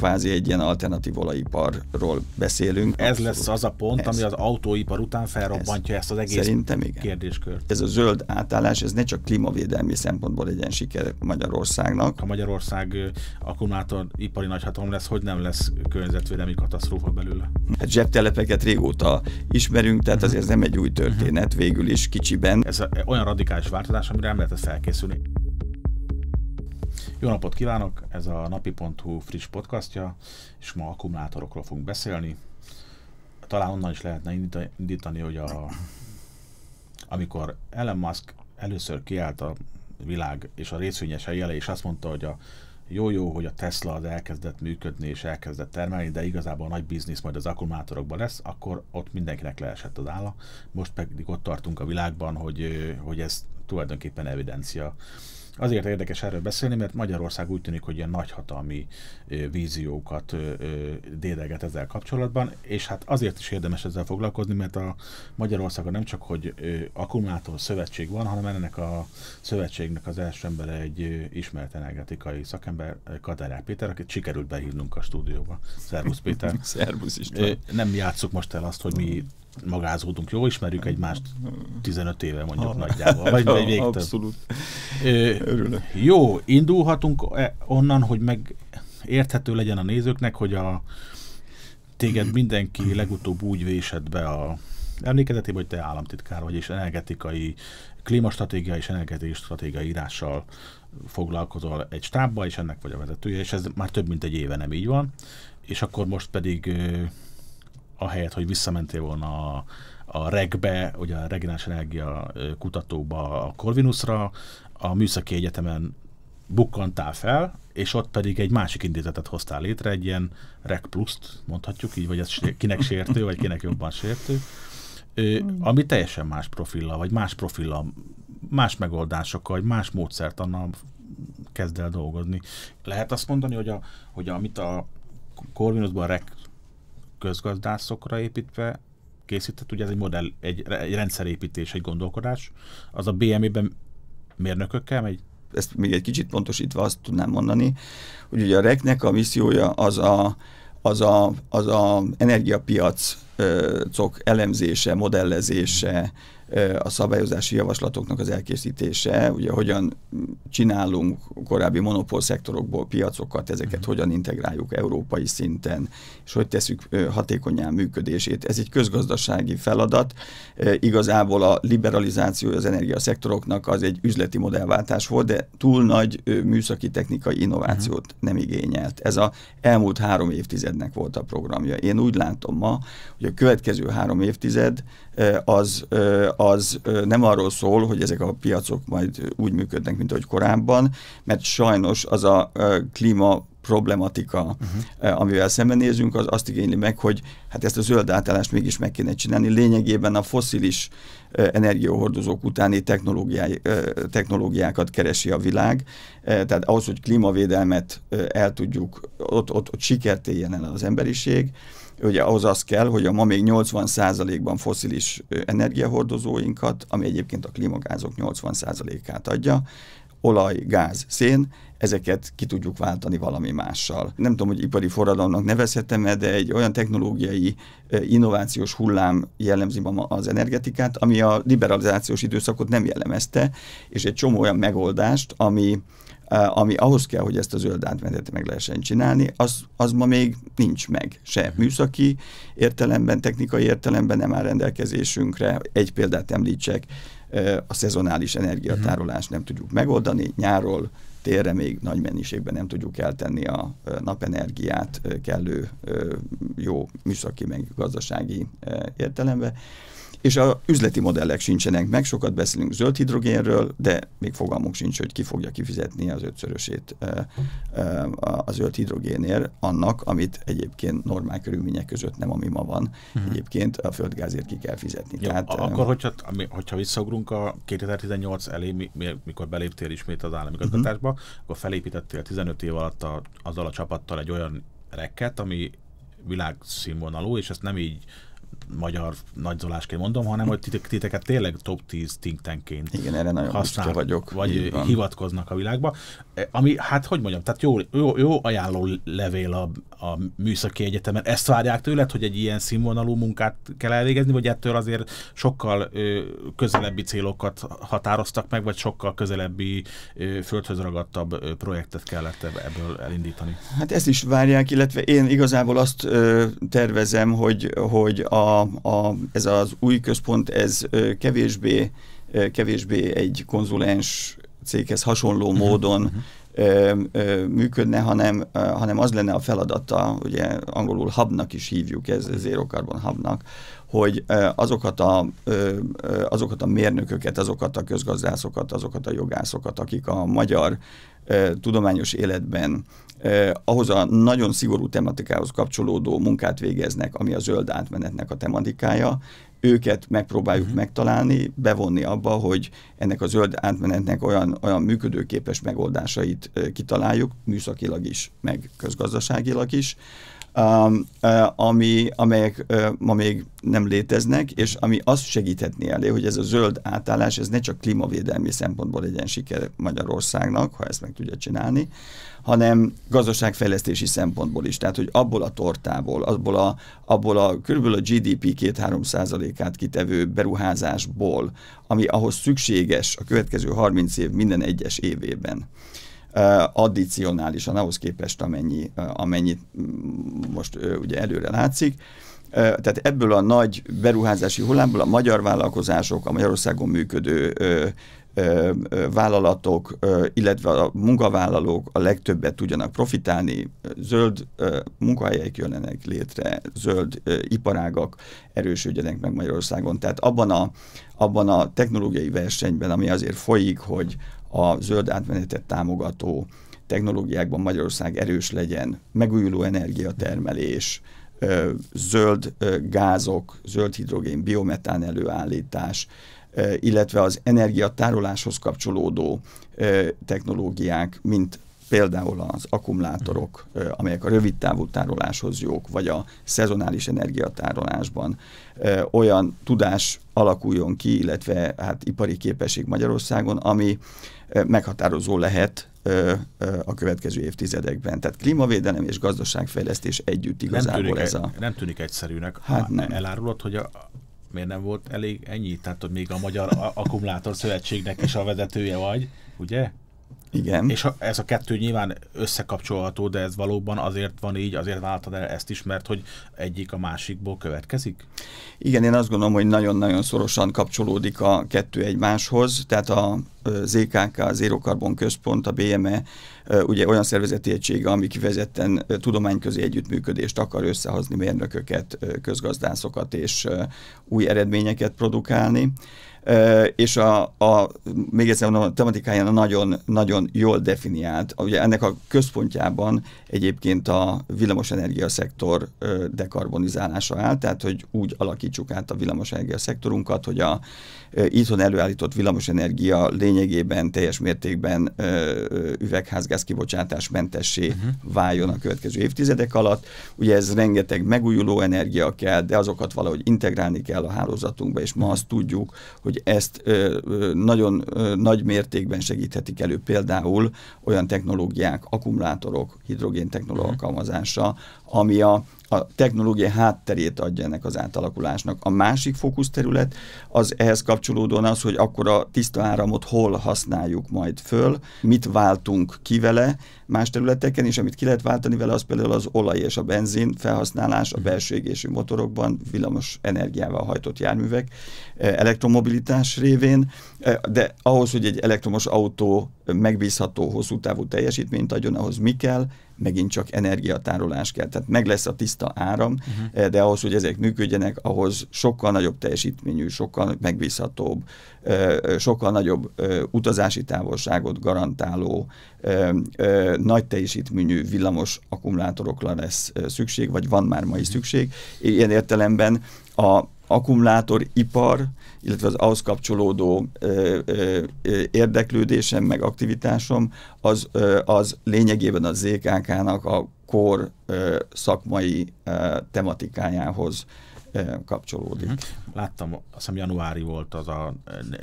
kvázi egy ilyen alternatív olajiparról beszélünk. Ez Abszolút. lesz az a pont, ez. ami az autóipar után felrobbantja ez. ezt az egész Szerintem igen. kérdéskört. Ez a zöld átállás, ez ne csak klímavédelmi szempontból legyen siker Magyarországnak. Ha Magyarország akkumulátoripari nagyhatalom lesz, hogy nem lesz környezetvédelmi katasztrófa belőle? Hát zsebtelepeket régóta ismerünk, tehát azért ez nem egy új történet, mhm. végül is kicsiben. Ez olyan radikális változás, amire nem lehetett felkészülni. Jó napot kívánok! Ez a napi.hu friss podcastja, és ma akkumulátorokról fogunk beszélni. Talán onnan is lehetne indítani, hogy a, amikor Elon Musk először kiállt a világ és a részvényesei elé, és azt mondta, hogy a jó-jó, hogy a Tesla az elkezdett működni és elkezdett termelni, de igazából a nagy biznisz majd az akkumulátorokban lesz, akkor ott mindenkinek leesett az álla. Most pedig ott tartunk a világban, hogy, hogy ez tulajdonképpen evidencia Azért érdekes erről beszélni, mert Magyarország úgy tűnik, hogy ilyen nagyhatalmi víziókat dédelget ezzel kapcsolatban, és hát azért is érdemes ezzel foglalkozni, mert a Magyarországon nem csak, hogy akkumulátor szövetség van, hanem ennek a szövetségnek az első embere egy ismert energetikai szakember, Kaderák Péter, akit sikerült behívnunk a stúdióba. Szervusz Péter! Szervusz István! Nem játsszuk most el azt, hogy mi magázódunk, jó ismerjük egymást 15 éve mondjuk ha. nagyjából. Vagy ha, végtől. Abszolút. Ö, Örülök. Jó, indulhatunk e, onnan, hogy meg érthető legyen a nézőknek, hogy a téged mindenki legutóbb úgy vésett be a emlékezetében, hogy te államtitkár vagy, és energetikai, klímastratégia és energetikai stratégia írással foglalkozol egy stábba, és ennek vagy a vezetője, és ez már több mint egy éve nem így van. És akkor most pedig ahelyett, hogy visszamentél volna a, a regbe, ugye a regináns energia kutatóba a Corvinusra, a Műszaki Egyetemen bukkantál fel, és ott pedig egy másik indítetet hoztál létre, egy ilyen Reg Plus-t mondhatjuk így, vagy ez kinek sértő, vagy kinek jobban sértő, hmm. ami teljesen más profilla, vagy más profilla, más megoldásokkal, vagy más módszert annál kezd el dolgozni. Lehet azt mondani, hogy, a, hogy amit a Corvinusban a Reg közgazdászokra építve készített, ugye ez egy modell, egy, egy rendszerépítés, egy gondolkodás, az a bme ben mérnökökkel megy? Ezt még egy kicsit pontosítva azt tudnám mondani, hogy ugye a REC-nek a missziója az a, az a, az a energiapiac szabályzatok elemzése, modellezése, a szabályozási javaslatoknak az elkészítése, ugye hogyan csinálunk korábbi monopól szektorokból piacokat, ezeket mhm. hogyan integráljuk európai szinten, és hogy teszük hatékonyan működését. Ez egy közgazdasági feladat. Igazából a liberalizáció az energiaszektoroknak az egy üzleti modellváltás volt, de túl nagy műszaki technikai innovációt mhm. nem igényelt. Ez a elmúlt három évtizednek volt a programja. Én úgy látom ma, hogy következő három évtized az, az nem arról szól, hogy ezek a piacok majd úgy működnek, mint ahogy korábban, mert sajnos az a klíma problematika, uh-huh. Eh, amivel szembenézünk, az azt igényli meg, hogy hát ezt a zöld átállást mégis meg kéne csinálni. Lényegében a foszilis eh, energiahordozók utáni technológiái, eh, technológiákat keresi a világ, tehát ahhoz, hogy klímavédelmet el tudjuk, ott, ott, ott sikert éljen el az emberiség, ugye ahhoz az kell, hogy a ma még 80%-ban foszilis energiahordozóinkat, ami egyébként a klímagázok 80%-át adja, olaj, gáz, szén, ezeket ki tudjuk váltani valami mással. Nem tudom, hogy ipari forradalomnak nevezhetem -e, de egy olyan technológiai innovációs hullám jellemzi ma az energetikát, ami a liberalizációs időszakot nem jellemezte, és egy csomó olyan megoldást, ami ami ahhoz kell, hogy ezt a zöld átmenetet meg lehessen csinálni, az, az ma még nincs meg. Se mhm. műszaki értelemben, technikai értelemben nem áll rendelkezésünkre. Egy példát említsek, a szezonális energiatárolást mhm. nem tudjuk megoldani, nyáról térre még nagy mennyiségben nem tudjuk eltenni a napenergiát kellő jó műszaki meg gazdasági értelemben és a üzleti modellek sincsenek meg, sokat beszélünk zöld hidrogénről, de még fogalmunk sincs, hogy ki fogja kifizetni az ötszörösét a zöld hidrogénért annak, amit egyébként normál körülmények között nem, ami ma van. Uh-huh. Egyébként a földgázért ki kell fizetni. Jó, Tehát, akkor, hogyha, hogyha visszaugrunk a 2018 elé, mi, mi, mikor beléptél ismét az állami igazgatásba, uh-huh. Mhm. akkor felépítettél 15 év alatt a, azzal a csapattal egy olyan rekket, ami világszínvonalú, és ezt nem így magyar nagyzolásként mondom, hanem hogy titeket tényleg top 10 think tankként Igen, erre nagyon használ, vagyok. Vagy hivatkoznak a világba ami, hát hogy mondjam, tehát jó, jó, jó ajánló levél a, a műszaki egyetemen. Ezt várják tőled, hogy egy ilyen színvonalú munkát kell elvégezni, vagy ettől azért sokkal ö, közelebbi célokat határoztak meg, vagy sokkal közelebbi ö, földhöz ragadtabb ö, projektet kellett ebből elindítani? Hát ezt is várják, illetve én igazából azt ö, tervezem, hogy, hogy a, a, ez az új központ, ez ö, kevésbé kevésbé egy konzulens céghez hasonló mhm. módon uh-huh. működne, hanem, hanem az lenne a feladata, ugye angolul hubnak is hívjuk, ez mhm. zero carbon hubnak, hogy azokat a, azokat a mérnököket, azokat a közgazdászokat, azokat a jogászokat, akik a magyar tudományos életben ahhoz a nagyon szigorú tematikához kapcsolódó munkát végeznek, ami a zöld átmenetnek a tematikája, őket megpróbáljuk uh-huh. megtalálni, bevonni abba, hogy ennek a zöld átmenetnek olyan, olyan működőképes megoldásait kitaláljuk, műszakilag is, meg közgazdaságilag is, Um, uh, ami, amelyek uh, ma még nem léteznek, és ami azt segíthetné elé, hogy ez a zöld átállás, ez ne csak klímavédelmi szempontból legyen siker Magyarországnak, ha ezt meg tudja csinálni, hanem gazdaságfejlesztési szempontból is. Tehát, hogy abból a tortából, abból a, abból a körülbelül a GDP 2-3 százalékát kitevő beruházásból, ami ahhoz szükséges a következő 30 év minden egyes évében, addicionálisan ahhoz képest, amennyi, amennyit most ugye előre látszik. Tehát ebből a nagy beruházási hullámból a magyar vállalkozások, a Magyarországon működő vállalatok, illetve a munkavállalók a legtöbbet tudjanak profitálni, zöld munkahelyek jönnek létre, zöld iparágak erősödjenek meg Magyarországon. Tehát abban a, abban a technológiai versenyben, ami azért folyik, hogy a zöld átmenetet támogató technológiákban Magyarország erős legyen, megújuló energiatermelés, zöld gázok, zöld hidrogén, biometán előállítás, illetve az energiatároláshoz kapcsolódó technológiák, mint például az akkumulátorok, amelyek a rövid távú tároláshoz jók, vagy a szezonális energiatárolásban olyan tudás alakuljon ki, illetve hát ipari képesség Magyarországon, ami meghatározó lehet a következő évtizedekben. Tehát klímavédelem és gazdaságfejlesztés együtt igazából nem tűnik, ez a... Nem tűnik egyszerűnek. Hát nem. Elárulod, hogy a, miért nem volt elég ennyi? Tehát, hogy még a Magyar Akkumulátor Szövetségnek is a vezetője vagy, ugye? Igen. És ez a kettő nyilván összekapcsolható, de ez valóban azért van így, azért váltad el ezt is, mert hogy egyik a másikból következik? Igen, én azt gondolom, hogy nagyon-nagyon szorosan kapcsolódik a kettő egymáshoz, tehát a ZKK, a Zero Carbon Központ, a BME, ugye olyan szervezeti egysége, ami kifejezetten tudományközi együttműködést akar összehozni mérnököket, közgazdászokat és új eredményeket produkálni és a, a még egyszer mondom, a tematikáján nagyon, nagyon jól definiált. Ugye ennek a központjában egyébként a villamosenergia szektor dekarbonizálása áll, tehát hogy úgy alakítsuk át a villamosenergia szektorunkat, hogy a itthon előállított villamosenergia lényegében teljes mértékben üvegházgáz kibocsátásmentessé uh-huh. Mhm. váljon a következő évtizedek alatt. Ugye ez rengeteg megújuló energia kell, de azokat valahogy integrálni kell a hálózatunkba, és ma mhm. azt tudjuk, hogy ezt nagyon nagy mértékben segíthetik elő például olyan technológiák, akkumulátorok, hidrogén technológia mhm. alkalmazása, ami a a technológia hátterét adja ennek az átalakulásnak. A másik fókuszterület az ehhez kapcsolódóan az, hogy akkor a tiszta áramot hol használjuk majd föl, mit váltunk ki vele más területeken, és amit ki lehet váltani vele, az például az olaj és a benzin felhasználás a belső égésű motorokban, villamos energiával hajtott járművek, e, elektromobilitás révén, e, de ahhoz, hogy egy elektromos autó megbízható, hosszú távú teljesítményt adjon, ahhoz mi kell, megint csak energiatárolás kell. Tehát meg lesz a tiszta áram, uh-huh. de ahhoz, hogy ezek működjenek, ahhoz sokkal nagyobb teljesítményű, sokkal megbízhatóbb, sokkal nagyobb utazási távolságot garantáló, nagy teljesítményű villamos akkumulátorokra lesz szükség, vagy van már mai uh-huh. szükség. Ilyen értelemben a akkumulátoripar, illetve az ahhoz kapcsolódó ö, ö, érdeklődésem, meg aktivitásom, az, ö, az lényegében a ZKK-nak a kor ö, szakmai ö, tematikájához kapcsolódik. Mhm. Láttam, azt hiszem januári volt az a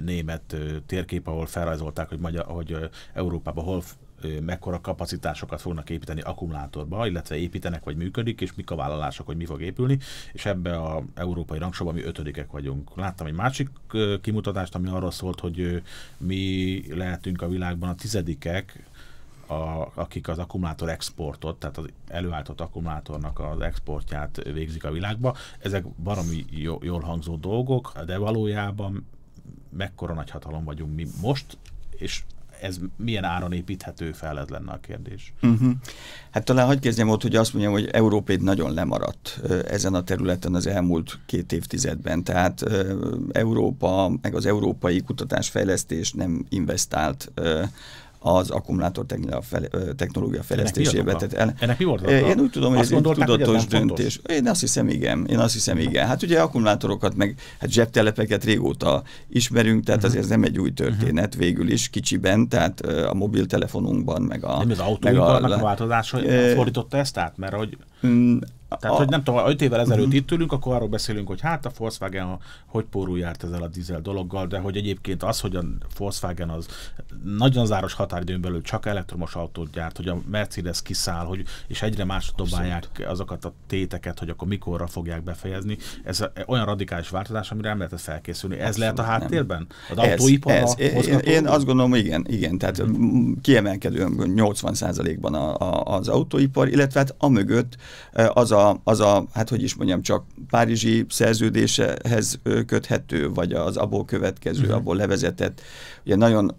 német térkép, ahol felrajzolták, hogy, magyar, hogy Európában hol mekkora kapacitásokat fognak építeni akkumulátorba, illetve építenek, vagy működik, és mik a vállalások, hogy mi fog épülni, és ebbe a európai rangsorban mi ötödikek vagyunk. Láttam egy másik kimutatást, ami arról szólt, hogy mi lehetünk a világban a tizedikek, a, akik az akkumulátor exportot, tehát az előállított akkumulátornak az exportját végzik a világba. Ezek baromi jól hangzó dolgok, de valójában mekkora nagy hatalom vagyunk mi most, és ez milyen áron építhető fel, ez lenne a kérdés. Uh-huh. Hát talán hagyd kezdjem ott, hogy azt mondjam, hogy Európét nagyon lemaradt ezen a területen az elmúlt két évtizedben. Tehát Európa, meg az európai kutatásfejlesztés nem investált az akkumulátor technológia fejlesztésébe. Ennek el, Ennek mi volt? Én úgy tudom, hogy ez egy tudatos hogy döntés. Fontos. Én azt hiszem, igen. Én azt hiszem, igen. Hát ugye akkumulátorokat, meg hát zsebtelepeket régóta ismerünk, tehát uh-huh. azért ez nem egy új mhm. történet uh-huh. végül is kicsiben, tehát a mobiltelefonunkban, meg a... Nem az autóinkban meg a, változás, hogy e, fordította ezt át, mert hogy Mm, Tehát, a... hogy nem tudom, 5 évvel ezelőtt uh-huh. itt ülünk, akkor arról beszélünk, hogy hát a Volkswagen a, hogy pórul járt ezzel a dízel dologgal, de hogy egyébként az, hogy a Volkswagen az nagyon záros határidőn belül csak elektromos autót gyárt, hogy a Mercedes kiszáll, hogy, és egyre más dobálják azokat a téteket, hogy akkor mikorra fogják befejezni. Ez olyan radikális változás, amire nem ezt felkészülni. Ez lehet a háttérben? Az ez, ez, én, én azt gondolom, hogy igen, igen. Tehát uh-huh. kiemelkedően 80%-ban a, a, az autóipar, illetve hát amögött az a, az a, hát hogy is mondjam, csak párizsi szerződésehez köthető, vagy az abból következő, uh-huh. abból levezetett, ugye nagyon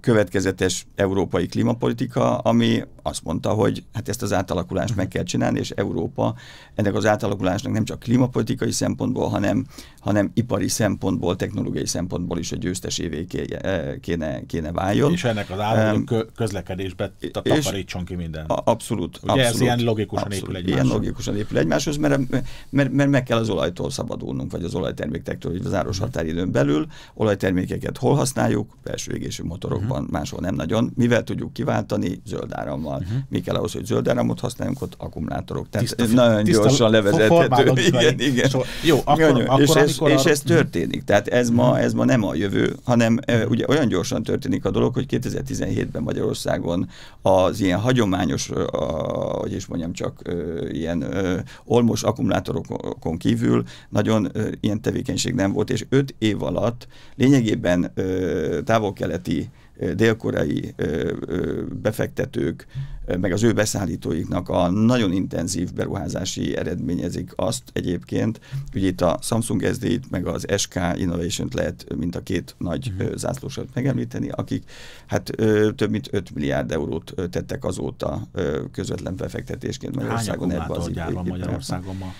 következetes európai klímapolitika, ami, azt mondta, hogy hát ezt az átalakulást meg kell csinálni, és Európa ennek az átalakulásnak nem csak klímapolitikai szempontból, hanem, hanem ipari szempontból, technológiai szempontból is a győztesévé eh, kéne, kéne váljon. És ennek az állam közlekedésbe takarítson ki minden. abszolút. Ugye abszolút, ez ilyen logikusan abszolút, épül egymáshoz. Ilyen logikusan épül egymáshoz, mert, mert, mert meg kell az olajtól szabadulnunk, vagy az olajtermékektől, vagy az áros mhm. határidőn belül. Olajtermékeket hol használjuk? Belső égésű motorokban, uh-huh. máshol nem nagyon. Mivel tudjuk kiváltani? Zöld árammal van. Szóval uh-huh. Mhm. Mi kell ahhoz, hogy zöld áramot használjunk, ott akkumulátorok. Tehát tiszta, nagyon tiszta gyorsan levezethető. Igen, igen. So, szóval- jó, akkor, nagyon, akkor, és, ez, arra... és ez történik. Tehát ez, uh-huh. ma, mhm. ez ma nem a jövő, hanem uh-huh. ugye olyan gyorsan történik a dolog, hogy 2017-ben Magyarországon az ilyen hagyományos, a, hogy is mondjam, csak ilyen olmos akkumulátorokon kívül nagyon ilyen tevékenység nem volt, és öt év alatt lényegében távol-keleti délkoreai befektetők, meg az ő beszállítóiknak a nagyon intenzív beruházási eredményezik azt egyébként, hogy itt a Samsung sd meg az SK innovation lehet mint a két nagy uh zászlósat megemlíteni, akik hát több mint 5 milliárd eurót tettek azóta közvetlen befektetésként Magyarországon. Hány ebbe az Magyarországon ma?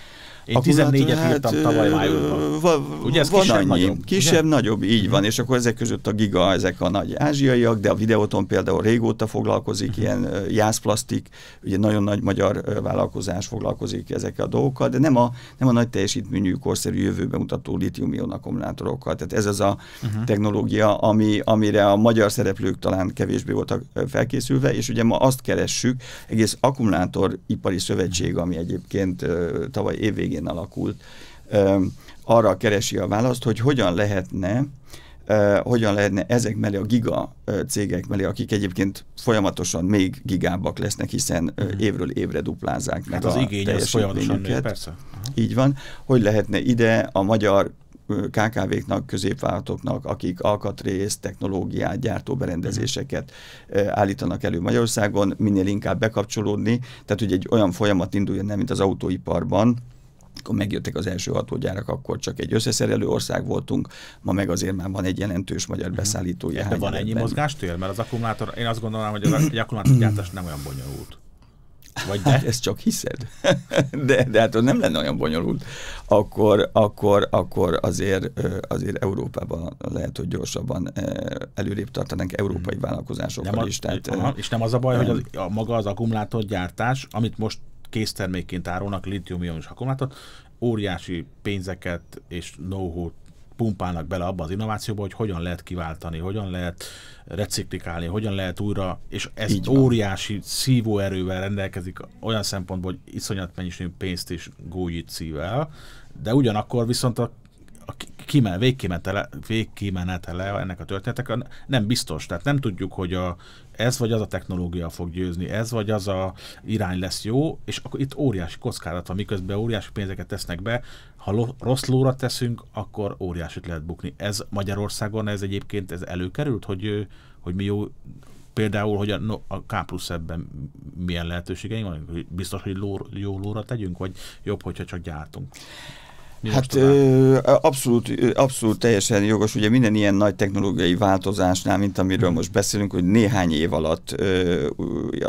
Én 14-et hát, írtam tavaly májusban. Va, Ugye ez van kisebb, annyi, nagyobb, kisebb ugye? nagyobb, így van, mhm. és akkor ezek között a giga, ezek a nagy ázsiaiak, de a videóton például régóta foglalkozik, uh-huh. ilyen jászplasztik, ugye nagyon nagy magyar vállalkozás foglalkozik ezekkel a dolgokkal, de nem a, nem a nagy teljesítményű, korszerű jövőbe mutató litium-ion akkumulátorokkal. Tehát ez az a uh-huh. technológia, ami, amire a magyar szereplők talán kevésbé voltak felkészülve, és ugye ma azt keressük, egész akkumulátoripari szövetség, ami egyébként tavaly évvégén végén alakult, arra keresi a választ, hogy hogyan lehetne hogyan lehetne ezek mellé a giga cégek mellé, akik egyébként folyamatosan még gigábbak lesznek, hiszen uh-huh. évről évre duplázzák meg hát az a igény az folyamatosan nő, persze. Uh-huh. Így van. Hogy lehetne ide a magyar KKV-knak, középvállalatoknak, akik alkatrész technológiát, gyártóberendezéseket mhm. állítanak elő Magyarországon, minél inkább bekapcsolódni. Tehát, hogy egy olyan folyamat induljon nem, mint az autóiparban, amikor megjöttek az első hatógyárak, akkor csak egy összeszerelő ország voltunk, ma meg azért már van egy jelentős magyar mhm. beszállítója. Ebben van ennyi mozgástér? Mert az akkumulátor, én azt gondolom, hogy az, egy akkumulátorgyártás hmm. nem olyan bonyolult. Hát Vagy de? Hát ezt csak hiszed. De, de hát nem lenne olyan bonyolult. Akkor, akkor, akkor azért, azért Európában lehet, hogy gyorsabban előrébb tartanánk európai hmm. vállalkozásokkal nem a, is. Tehát, aha, és nem az a baj, hogy az, a, maga az akkumulátorgyártás, amit most késztermékként árulnak litium-ionos akkumulátort, óriási pénzeket és know-how-t pumpálnak bele abba az innovációba, hogy hogyan lehet kiváltani, hogyan lehet reciklikálni, hogyan lehet újra, és ez óriási szívóerővel rendelkezik olyan szempontból, hogy iszonyat mennyiségű pénzt is gógyít szível, de ugyanakkor viszont a kimen, végkimenetele, végkimenetele ennek a történetek nem biztos. Tehát nem tudjuk, hogy a, ez vagy az a technológia fog győzni, ez vagy az a irány lesz jó, és akkor itt óriási kockázat van, miközben óriási pénzeket tesznek be, ha lo, rossz lóra teszünk, akkor óriásit lehet bukni. Ez Magyarországon, ez egyébként ez előkerült, hogy, hogy mi jó, például, hogy a, no, a K plusz ebben milyen lehetőségeink van? Biztos, hogy ló, jó lóra tegyünk, vagy jobb, hogyha csak gyártunk? Hát ö, abszolút, abszolút teljesen jogos, ugye minden ilyen nagy technológiai változásnál, mint amiről hmm. most beszélünk, hogy néhány év alatt ö,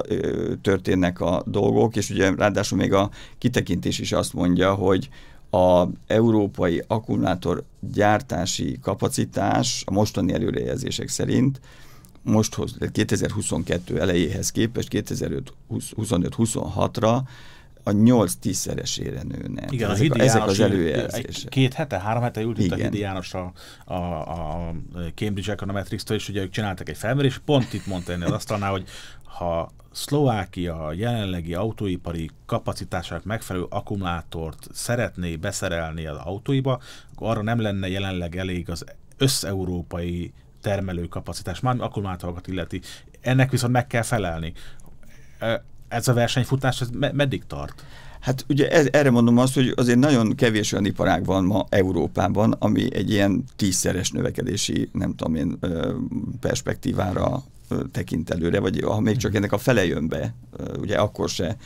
ö, történnek a dolgok, és ugye ráadásul még a kitekintés is azt mondja, hogy a európai akkumulátor gyártási kapacitás a mostani előrejelzések szerint mosthoz, 2022 elejéhez képest 2025-26-ra a 8-10 szeresére nőne. Igen, ezek, a Hidi ezek János az előjelzések. Két hete, három hete ült itt a Hidi János a, a, a Cambridge Econometrics-től, és ugye ők csináltak egy felmérés, pont itt mondta ennél az asztalnál, hogy ha Szlovákia jelenlegi autóipari kapacitásának megfelelő akkumulátort szeretné beszerelni az autóiba, akkor arra nem lenne jelenleg elég az összeurópai termelőkapacitás, már akkumulátorokat illeti. Ennek viszont meg kell felelni ez a versenyfutás ez me- meddig tart? Hát ugye ez, erre mondom azt, hogy azért nagyon kevés olyan iparág van ma Európában, ami egy ilyen tízszeres növekedési, nem tudom én, perspektívára tekint előre, vagy ha még csak ennek a fele jön be, ugye akkor se,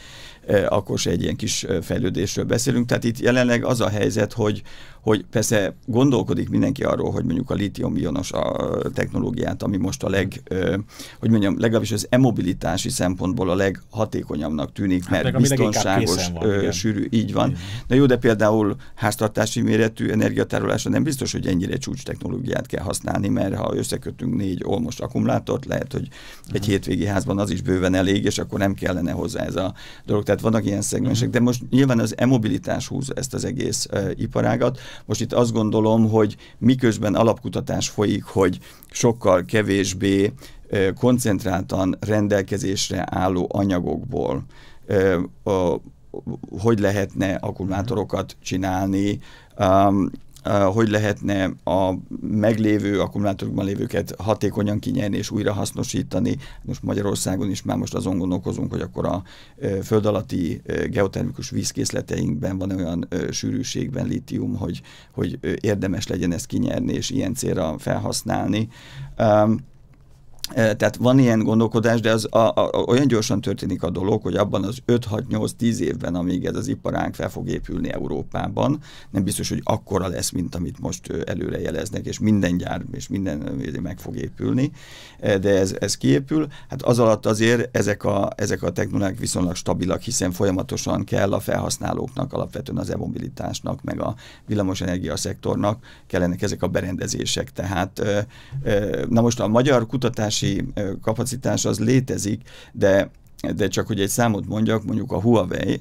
akkor se egy ilyen kis fejlődésről beszélünk. Tehát itt jelenleg az a helyzet, hogy, hogy persze gondolkodik mindenki arról, hogy mondjuk a litium-ionos a technológiát, ami most a leg, hogy mondjam, legalábbis az emobilitási mobilitási szempontból a leghatékonyabbnak tűnik, hát mert hát biztonságos, van, sűrű, így van. Na jó, de például háztartási méretű energiatárolásra nem biztos, hogy ennyire csúcs technológiát kell használni, mert ha összekötünk négy olmos akkumulátort, lehet, hogy egy mhm. hétvégi házban az is bőven elég, és akkor nem kellene hozzá ez a dolog. Tehát vannak ilyen szegmensek, mhm. de most nyilván az emobilitás mobilitás húz ezt az egész iparágat, most itt azt gondolom, hogy miközben alapkutatás folyik, hogy sokkal kevésbé koncentráltan rendelkezésre álló anyagokból hogy lehetne akkumulátorokat csinálni, hogy lehetne a meglévő akkumulátorokban lévőket hatékonyan kinyerni és újra hasznosítani. Most Magyarországon is már most azon gondolkozunk, hogy akkor a föld alatti geotermikus vízkészleteinkben van olyan sűrűségben litium, hogy, hogy érdemes legyen ezt kinyerni és ilyen célra felhasználni. Um, tehát van ilyen gondolkodás, de az a, a, olyan gyorsan történik a dolog, hogy abban az 5-6-8-10 évben, amíg ez az iparánk fel fog épülni Európában, nem biztos, hogy akkora lesz, mint amit most előrejeleznek, és minden gyár és minden meg fog épülni, de ez, ez kiépül. Hát az alatt azért ezek a, ezek a technológiák viszonylag stabilak, hiszen folyamatosan kell a felhasználóknak, alapvetően az e-mobilitásnak, meg a villamosenergia szektornak kellenek ezek a berendezések. Tehát na most a magyar kutatás gyártási kapacitás az létezik, de de csak hogy egy számot mondjak, mondjuk a Huawei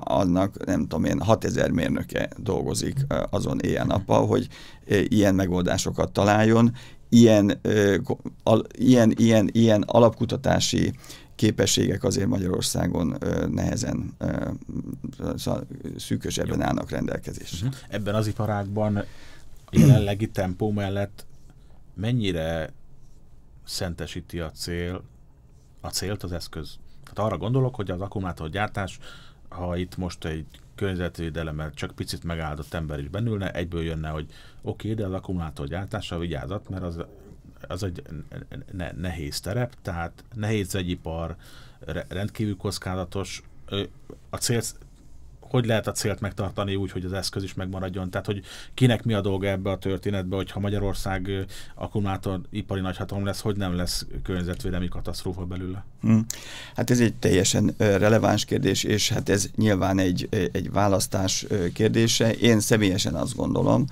annak, nem tudom én, 6000 mérnöke dolgozik azon éjjel-nappal, hogy ilyen megoldásokat találjon, ilyen, ilyen, ilyen, ilyen alapkutatási képességek azért Magyarországon nehezen szóval szűkös ebben állnak rendelkezésre. Mhm. Ebben az iparágban jelenlegi tempó mellett mennyire szentesíti a cél, a célt az eszköz. Tehát arra gondolok, hogy az akkumulátorgyártás, ha itt most egy környezetvédelemmel csak picit megáldott ember is bennülne, egyből jönne, hogy oké, okay, de az akkumulátorgyártásra vigyázat, mert az, az egy ne, nehéz terep, tehát nehéz ipar, rendkívül kockázatos, a cél hogy lehet a célt megtartani úgy, hogy az eszköz is megmaradjon. Tehát, hogy kinek mi a dolga ebbe a történetbe, hogyha Magyarország akkumulátoripari nagyhatalom lesz, hogy nem lesz környezetvédelmi katasztrófa belőle? Hmm. Hát ez egy teljesen releváns kérdés, és hát ez nyilván egy, egy választás kérdése. Én személyesen azt gondolom,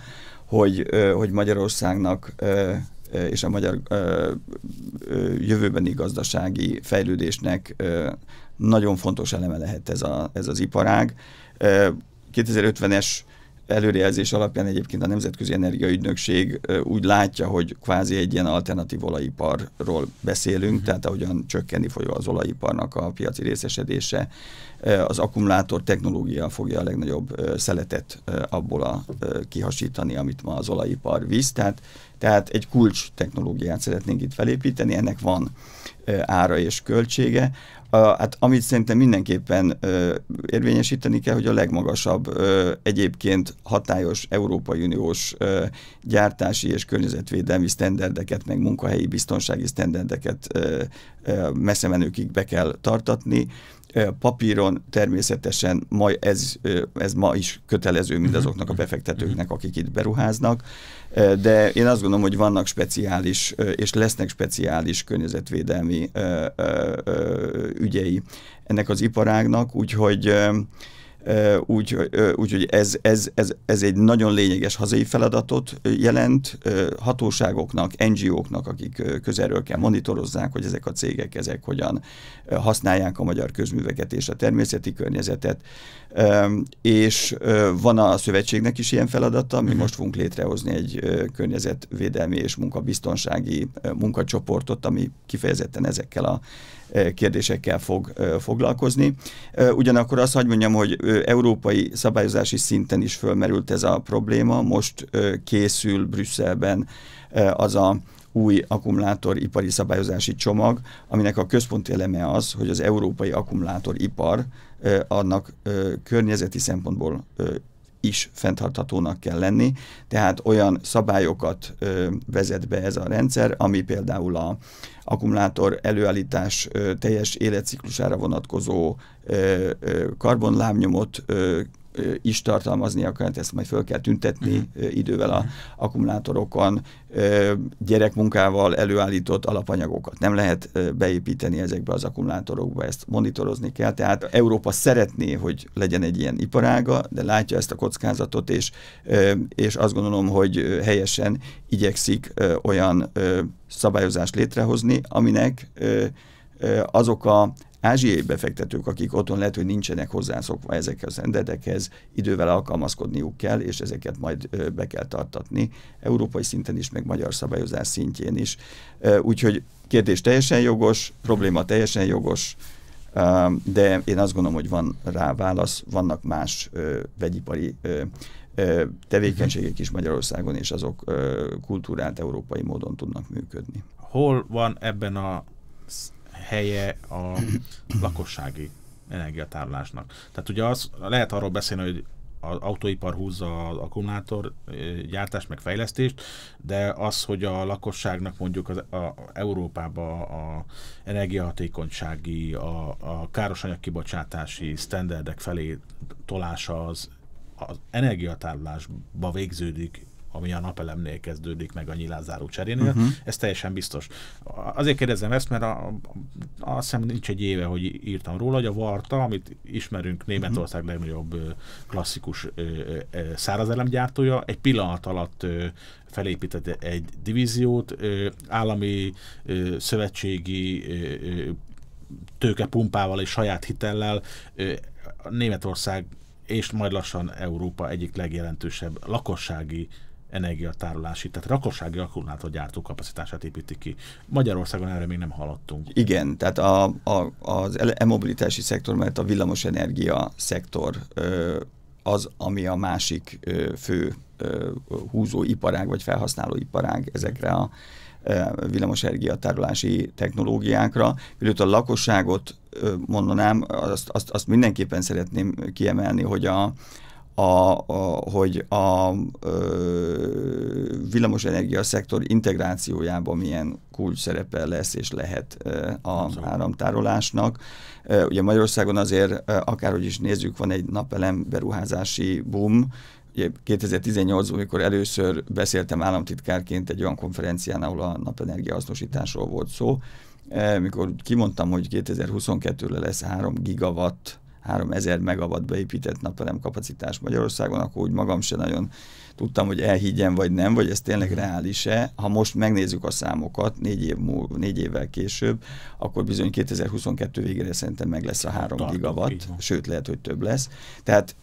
hogy, hogy Magyarországnak és a magyar jövőbeni gazdasági fejlődésnek nagyon fontos eleme lehet ez, a, ez az iparág. 2050-es előrejelzés alapján egyébként a Nemzetközi Energiaügynökség úgy látja, hogy kvázi egy ilyen alternatív olajiparról beszélünk, uh-huh. tehát ahogyan csökkenni fogja az olajiparnak a piaci részesedése, az akkumulátor technológia fogja a legnagyobb szeletet abból a kihasítani, amit ma az olajipar visz, tehát, tehát egy kulcs technológiát szeretnénk itt felépíteni, ennek van ára és költsége. A, hát amit szerintem mindenképpen ö, érvényesíteni kell, hogy a legmagasabb ö, egyébként hatályos Európai Uniós ö, gyártási és környezetvédelmi sztenderdeket, meg munkahelyi biztonsági sztenderdeket ö, ö, messze menőkig be kell tartatni. Papíron természetesen ma ez, ez ma is kötelező mhm. mindazoknak a mhm. befektetőknek, akik itt beruháznak, de én azt gondolom, hogy vannak speciális, és lesznek speciális környezetvédelmi ügyei ennek az iparágnak, úgyhogy úgy, úgy hogy ez, ez, ez, ez egy nagyon lényeges hazai feladatot jelent hatóságoknak, NGO-knak, akik közelről kell monitorozzák, hogy ezek a cégek ezek hogyan használják a magyar közműveket és a természeti környezetet, és van a szövetségnek is ilyen feladata, mi mhm. most fogunk létrehozni egy környezetvédelmi és munkabiztonsági munkacsoportot, ami kifejezetten ezekkel a kérdésekkel fog foglalkozni. Ugyanakkor azt hagyd mondjam, hogy európai szabályozási szinten is fölmerült ez a probléma. Most készül Brüsszelben az a új akkumulátoripari szabályozási csomag, aminek a központi eleme az, hogy az európai akkumulátoripar annak környezeti szempontból is fenntarthatónak kell lenni, tehát olyan szabályokat ö, vezet be ez a rendszer, ami például a akkumulátor előállítás ö, teljes életciklusára vonatkozó ö, ö, karbonlábnyomot ö, is tartalmazni kell, ezt majd föl kell tüntetni uh-huh. idővel a akkumulátorokon, gyerekmunkával előállított alapanyagokat nem lehet beépíteni ezekbe az akkumulátorokba, ezt monitorozni kell, tehát Európa szeretné, hogy legyen egy ilyen iparága, de látja ezt a kockázatot, és, és azt gondolom, hogy helyesen igyekszik olyan szabályozást létrehozni, aminek azok a ázsiai befektetők, akik otthon lehet, hogy nincsenek hozzászokva ezekhez a rendedekhez, idővel alkalmazkodniuk kell, és ezeket majd be kell tartatni, európai szinten is, meg magyar szabályozás szintjén is. Úgyhogy kérdés teljesen jogos, probléma teljesen jogos, de én azt gondolom, hogy van rá válasz, vannak más vegyipari tevékenységek is Magyarországon, és azok kultúrát európai módon tudnak működni. Hol van ebben a helye a lakossági energiatárolásnak. Tehát ugye az, lehet arról beszélni, hogy az autóipar húzza az akkumulátor gyártást, meg fejlesztést, de az, hogy a lakosságnak mondjuk az, a, a Európában a energiahatékonysági, a, a károsanyag kibocsátási sztenderdek felé tolása az, az energiatárolásba végződik ami a napelemnél kezdődik, meg a nyilázáró cserénél. Uh-huh. Ez teljesen biztos. Azért kérdezem ezt, mert a, a, azt hiszem nincs egy éve, hogy írtam róla, hogy a Varta, amit ismerünk Németország uh-huh. legnagyobb klasszikus szárazelemgyártója, egy pillanat alatt felépített egy divíziót, állami szövetségi tőkepumpával és saját hitellel Németország és majd lassan Európa egyik legjelentősebb lakossági energiatárolási, tehát rakossági akkumulátorgyártó kapacitását építik ki. Magyarországon erre még nem hallottunk. Igen, tehát a, a, az e-mobilitási e szektor, mert a villamosenergia szektor az, ami a másik fő húzó iparág, vagy felhasználó iparág ezekre a villamosenergia tárolási technológiákra. Illetve a lakosságot mondanám, azt, azt, azt mindenképpen szeretném kiemelni, hogy a, a, a, hogy a ö, villamosenergia szektor integrációjában milyen kulcs szerepe lesz és lehet ö, a áramtárolásnak. Ö, ugye Magyarországon azért, ö, akárhogy is nézzük, van egy napelem beruházási boom, 2018-ban, amikor először beszéltem államtitkárként egy olyan konferencián, ahol a napenergia hasznosításról volt szó, mikor kimondtam, hogy 2022-re lesz 3 gigawatt 3000 megawatt beépített napelem kapacitás Magyarországon, akkor úgy magam se nagyon tudtam, hogy elhiggyem vagy nem, vagy ez tényleg reális-e. Ha most megnézzük a számokat, négy, év múl, négy évvel később, akkor bizony 2022 végére szerintem meg lesz a 3 gigawatt, sőt lehet, hogy több lesz. Tehát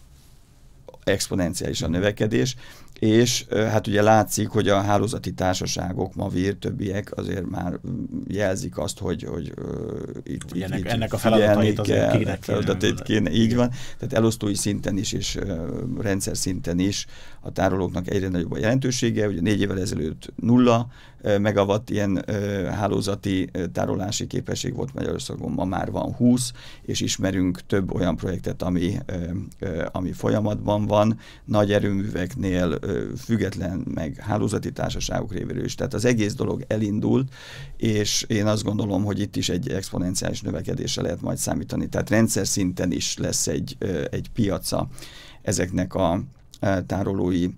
exponenciális a növekedés és hát ugye látszik, hogy a hálózati társaságok, ma vír többiek azért már mm, jelzik azt, hogy, hogy itt, ugye ennek, itt ennek a feladatait azért kéne, kéne, kéne, kéne, így van. Tehát elosztói szinten is, és rendszer szinten is a tárolóknak egyre nagyobb a jelentősége. Ugye négy évvel ezelőtt nulla, megawatt ilyen hálózati tárolási képesség volt Magyarországon, ma már van 20, és ismerünk több olyan projektet, ami, ami folyamatban van, nagy erőműveknél független, meg hálózati társaságok révéről is. Tehát az egész dolog elindult, és én azt gondolom, hogy itt is egy exponenciális növekedésre lehet majd számítani. Tehát rendszer szinten is lesz egy, egy piaca ezeknek a tárolói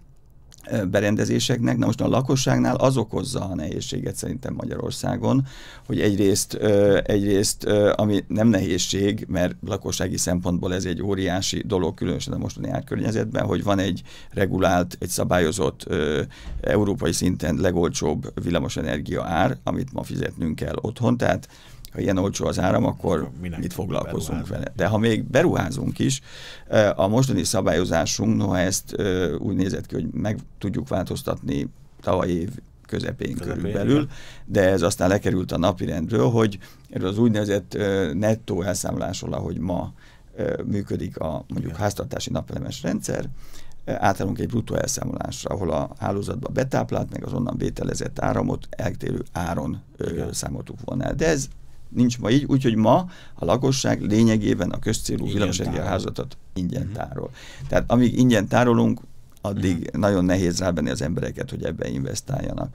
berendezéseknek. Na most a lakosságnál az okozza a nehézséget szerintem Magyarországon, hogy egyrészt, egyrészt ami nem nehézség, mert lakossági szempontból ez egy óriási dolog, különösen a mostani árkörnyezetben, hogy van egy regulált, egy szabályozott európai szinten legolcsóbb villamosenergia ár, amit ma fizetnünk kell otthon, tehát ha ilyen olcsó az áram, akkor Minek mit foglalkozunk vele. De ha még beruházunk is, a mostani szabályozásunk, noha ezt úgy nézett ki, hogy meg tudjuk változtatni tavaly év közepén, közepén körülbelül, igen. de ez aztán lekerült a napirendről, hogy erről az úgynevezett nettó elszámolásról, ahogy ma működik a mondjuk igen. háztartási napelemes rendszer, átállunk egy bruttó elszámolásra, ahol a hálózatba betáplált, meg az onnan vételezett áramot eltérő áron számoltuk volna el. De ez nincs ma így, úgyhogy ma a lakosság lényegében a közcélú házatot ingyen uh-huh. tárol. Tehát amíg ingyen tárolunk, addig uh-huh. nagyon nehéz rábenni az embereket, hogy ebbe investáljanak.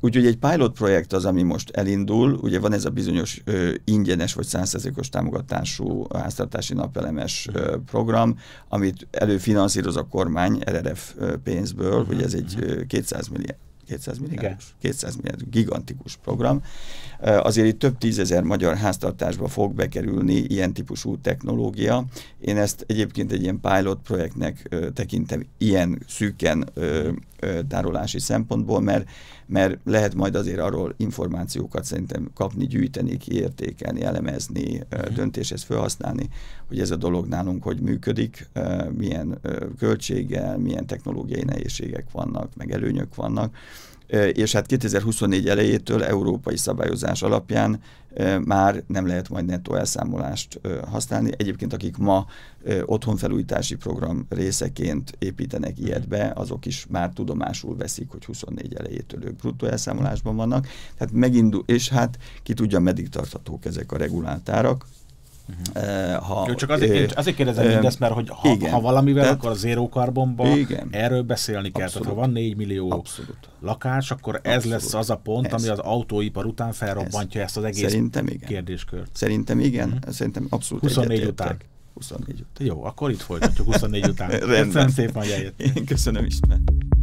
Úgyhogy egy pilot projekt az, ami most elindul, ugye van ez a bizonyos ö, ingyenes vagy százszerzékos támogatású háztartási napelemes ö, program, amit előfinanszíroz a kormány RRF pénzből, uh-huh. ez egy ö, 200 milliárd 200 milliárdos? 200 milliárdos, gigantikus program. Azért itt több tízezer magyar háztartásba fog bekerülni ilyen típusú technológia. Én ezt egyébként egy ilyen pilot projektnek tekintem ilyen szűken tárolási szempontból, mert mert lehet majd azért arról információkat szerintem kapni, gyűjteni, kiértékelni, elemezni, mhm. döntéshez felhasználni, hogy ez a dolog nálunk hogy működik, milyen költséggel, milyen technológiai nehézségek vannak, meg előnyök vannak, és hát 2024 elejétől európai szabályozás alapján már nem lehet majd nettó elszámolást használni. Egyébként akik ma otthonfelújítási program részeként építenek mhm. ilyet be, azok is már tudomásul veszik, hogy 24 elejétől ők bruttó elszámolásban vannak. Tehát megindul, és hát ki tudja, meddig tarthatók ezek a regulált árak. Uh-huh. Ha, Jó, csak azért, azért kérdezem eh, mindezt, mert hogy ha, igen, ha valamivel, tehát, akkor a zéró karbonban igen, erről beszélni kell. Abszolút, tehát ha van 4 millió abszolút, lakás, akkor abszolút, ez lesz az a pont, ez, ami az autóipar után felrobbantja ez, ezt az egész szerintem igen. kérdéskört. Szerintem igen, uh-huh. szerintem abszolút 24 után. 24 után. Jó, akkor itt folytatjuk 24 után. Köszönöm szépen, hogy eljött. Én köszönöm István.